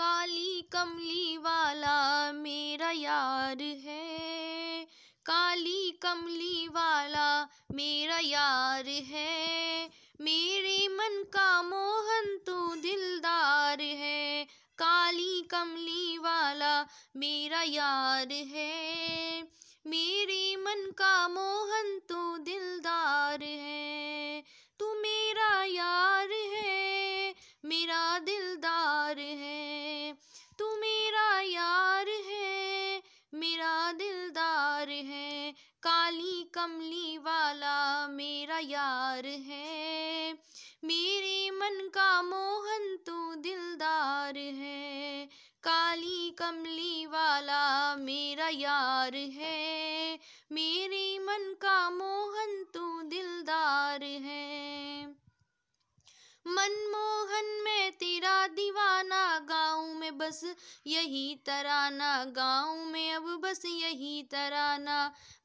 काली कमली वाला मेरा यार है काली कमली वाला मेरा यार है मेरे मन का मोहन तू दिलदार है काली कमली वाला मेरा यार है मेरे मन का मोहन तू दिल कमली वाला मेरा यार है मेरे मन का मोहन तू दिलदार है काली कमली वाला मेरा यार है मेरे मन का मोहन तू दिलदार है मनमोहन में मेरा दीवाना गाँव में बस यही तराना गाँव में अब बस यही तराना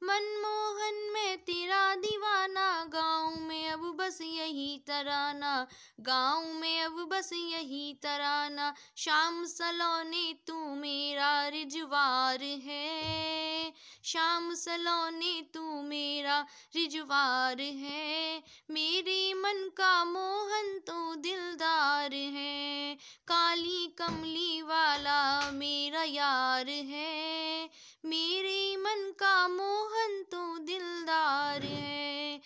मनमोहन में तेरा दीवाना गाँव में अब बस यही तराना गाँव में अब बस यही तराना शाम सलोने तू मेरा रिजवार है शाम सलोने तू मेरा रिजवार है मेरे मन का मोहन तो दिलदार है काली कमली वाला मेरा यार है मेरे मन का मोहन तू दिलदार है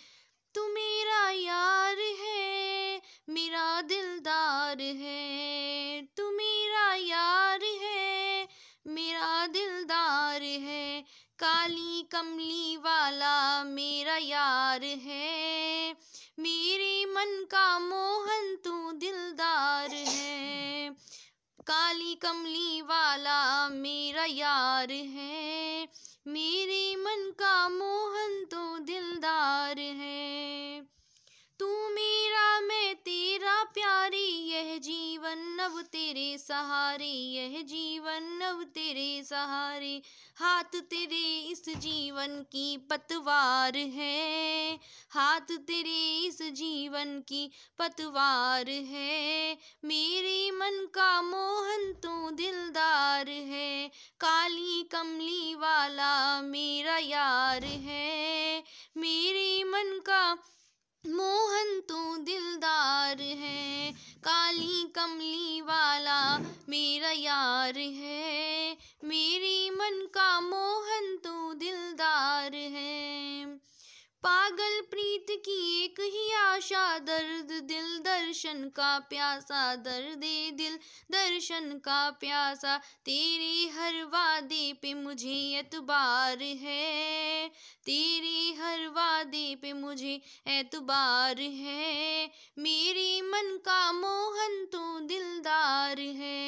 तू मेरा यार है मेरा दिलदार है तू मेरा यार है मेरा दिल काली कमली वाला मेरा यार है मेरे मन का मोहन तू दिलदार है काली कमली वाला मेरा यार है मेरे मन का मोहन तो दिलदार है तू मेरा मैं तेरा प्यारी जीवन नव तेरे सहारे यह जीवन नव तेरे सहारे हाथ तेरे इस जीवन की पतवार है हाथ तेरे इस जीवन की पतवार है मेरे मन का मोहन तो दिलदार है काली कमली वाला मेरा यार है मेरे मन का मोहन तो दिलदार है काली कमली वाला मेरा यार है मेरी मन का मोहन तो दिलदार है पागल प्रीत की एक ही आशा दर्द दिल दर्शन का प्यासा दर्द दिल दर्शन का प्यासा तेरे हर वादे पे मुझे एतबार है तेरे हर वादे पे मुझे एतबार है मेरे मन का मोहन तू तो दिलदार है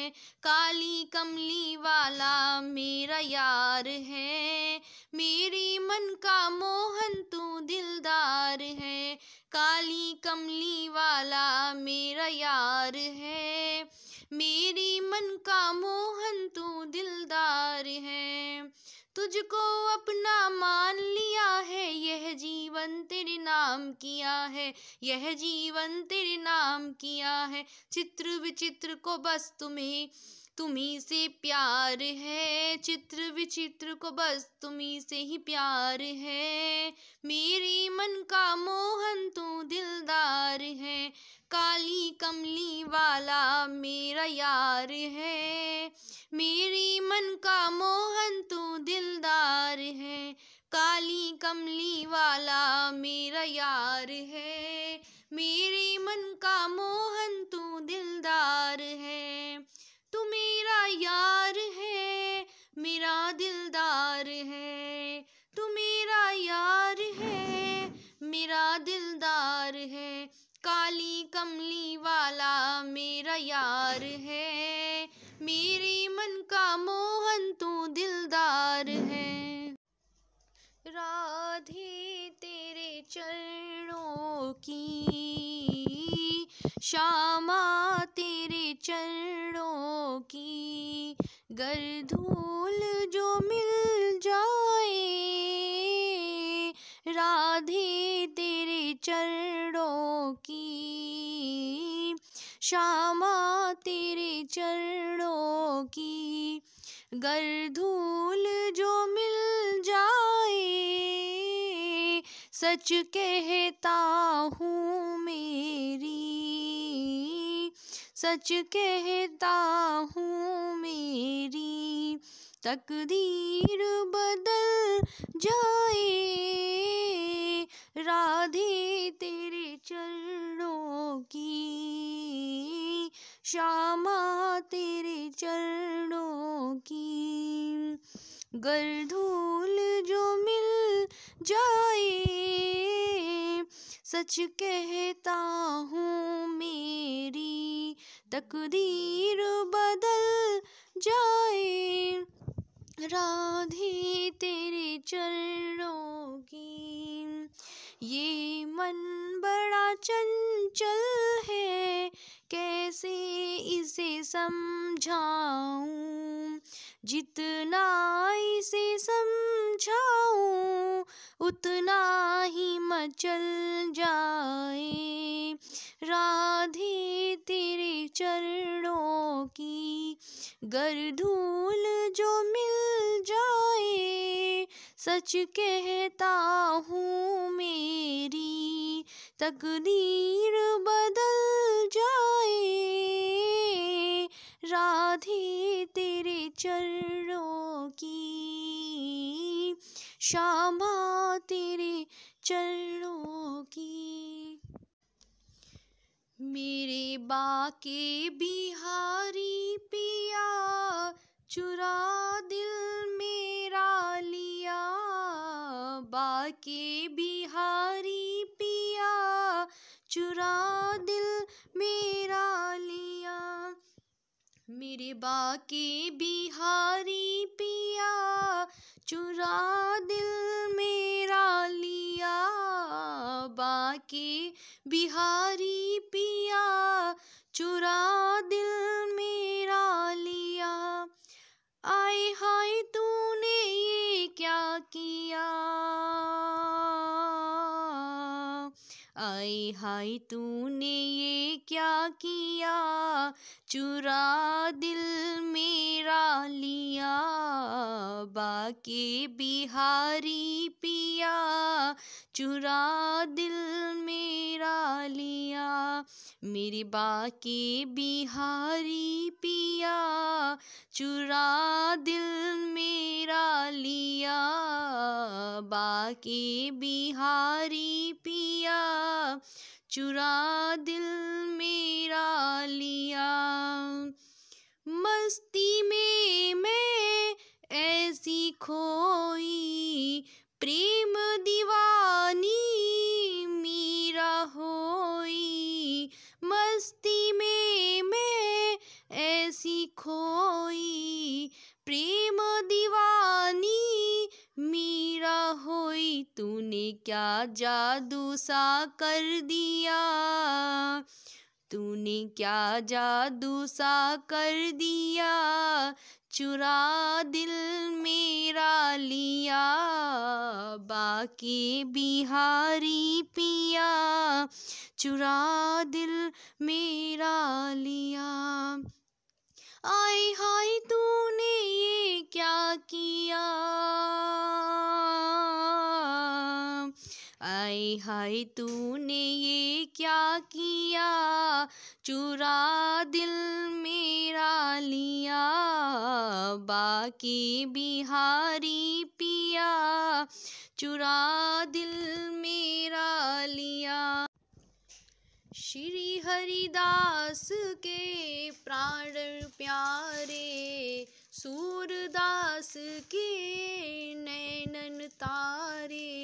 काली कमली वाला मेरा यार है मेरे मन का मोहन तू तो दिलदार है काली कमली वाला मेरा यार है मेरी मन का मोहन तू दिलदार है तुझको अपना मान लिया है यह जीवन तेरे नाम किया है यह जीवन तेरे नाम किया है चित्र विचित्र को बस तुम्हें तुम्ही से प्यार है चित्र विचित्र को बस तुम्ही से ही प्यार है मेरी मन का मोहन तू दिलदार है काली कमली वाला मेरा यार है मेरी मन का मोहन तू दिलदार है काली कमली वाला मेरा यार है मेरे मन का मोहन मेरा दिलदार है तू मेरा यार है मेरा दिलदार है काली कमली वाला मेरा यार है मेरे मन का मोहन तू दिलदार है राधे तेरे चरणों की श्यामा तेरे चरणों की गर्दू जो मिल जाए राधे तेरे चरणों की श्यामा तेरे चरणों की गर धूल जो मिल जाए सच कहता हूँ मेरी सच कहता हूँ तकदीर बदल जाए राधे तेरे चरणों की श्यामा तेरे चरणों की गर धूल जो मिल जाए सच कहता हूँ मेरी तकदीर बदल जाए राधे तेरे चरणों की ये मन बड़ा चंचल है कैसे इसे समझाऊं जितना इसे समझाऊं उतना ही मचल जाए राधे तेरे चरणों की गर धूल जो मिल सच कहता हूँ मेरी तकदीर बदल जाए राधे तेरे चरणों की श्यामा तेरे चरणों की मेरे बाके बिहारी पिया चुरा दे के बिहारी पिया चुरा दिल मेरा लिया मेरे बाके बिहारी पिया चुरा दिल मेरा लिया बाके बिहारी पिया चुरा हाय हाय तूने ये क्या किया चुरा दिल मेरा लिया बाके बिहारी पिया चुरा दिल मेरा लिया मेरे बाके बिहारी पिया चुरा दिल मेरा लिया बाके बिहारी चुरा दिल मेरा लिया मस्ती में मैं ऐसी खोई प्रेम दीवानी क्या जादू सा कर दिया तूने क्या जादू सा कर दिया चुरा दिल मेरा लिया बाकी बिहारी पिया चुरा दिल मेरा लिया आई हाय तूने ये क्या किया आई हाय तूने ये क्या किया चुरा दिल मेरा लिया बाकी बिहारी पिया चुरा दिल मेरा लिया श्री हरिदास के प्राण प्यारे सूरदास के नैनन तारे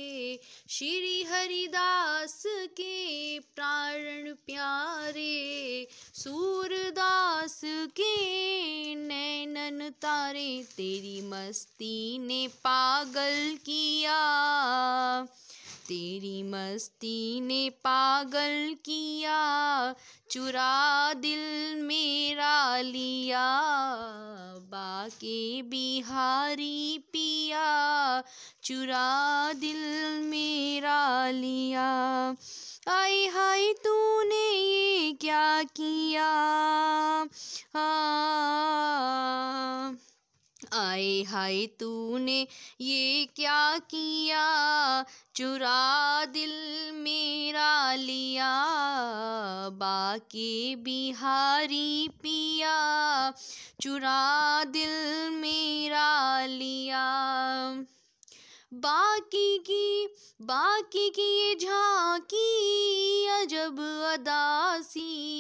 श्री हरिदास के प्रारण प्यारे सूरदास के नैनन तारे तेरी मस्ती ने पागल किया तेरी मस्ती ने पागल किया चुरा दिल मेरा लिया बाके बिहारी पिया चुरा दिल मेरा लिया आई हाय तूने ये क्या किया हाँ आए हाय तूने ये क्या किया चुरा दिल मेरा लिया बाकी बिहारी पिया चुरा दिल मेरा लिया बाकी की बाकी की ये झांकी अजब अदासी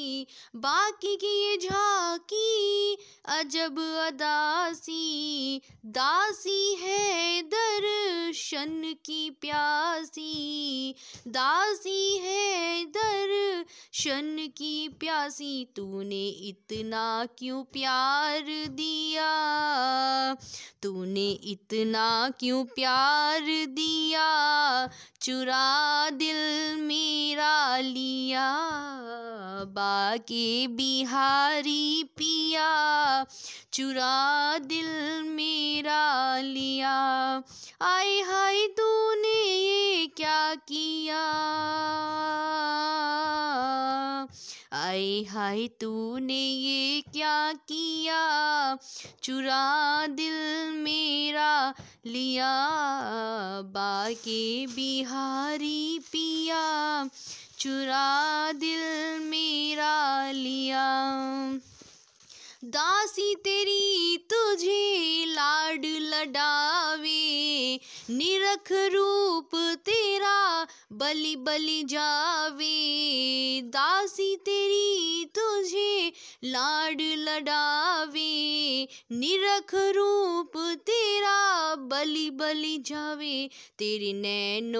बाकी की ये झांकी अजब अदासी दासी है दर्शन की प्यासी दासी है दर्शन की प्यासी तूने इतना क्यों प्यार दिया तूने इतना क्यों प्यार दिया चुरा दिल मेरा लिया बाकी बिहारी पिया चुरा दिल मेरा लिया आए हाय तूने ये क्या किया आए हाय तूने ये क्या किया चुरा दिल मेरा लिया बाके बिहारी पिया चुरा दिल मेरा लिया दासी तेरी तुझे लाड लडावे निरख रूप तेरा बलि बलि जावे दासी तेरी तुझे लाड लडावे निरख रूप तेरा बलि बलि जावे तेरी नैनो